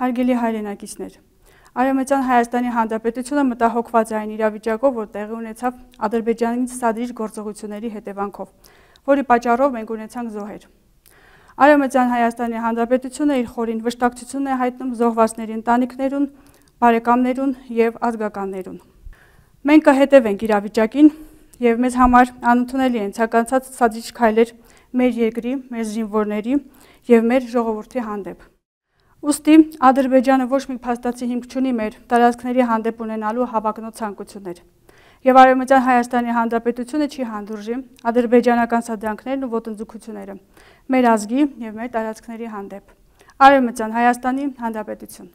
Հարգելի հայրենակիցներ, Արևմտյան Հայաստանի Հանրապետությունը մտահոգված է այն իրավիճակով, որ տեղի ունեցավ Ադրբեջանի սադրիչ գործողությունների հետևանքով, որի պատճառով մենք ունեցանք զոհեր։ Արևմտյան Հայաստանի Հանրապետությունը իր խորին վշտակցությունն է հայտնում զոհվածների ընտանիքներուն, բարեկամներուն եւ ազգականներուն։ Մենք կհետևենք իրավիճակին եւ մեզ համար անընդունելի են ցականցած սադրիչ քայլեր մեր երկրի, մեր զինվորների եւ մեր ժողովրդի հանդեպ։ Ոստի Ադրբեջանը ոչ մի փաստացի հիմք չունի մեր տարածքների հանդեպ ունենալու հավակնոտ ցանկություններ։ Եվ Արևմտյան Հայաստանի Հանրապետությունը չի հանդուրժի ադրբեջանական սադրանքներն ու ոտնձգությունները մեր ազգի եւ մեր տարածքների հանդեպ։ Արևմտյան Հայաստանի Հանրապետություն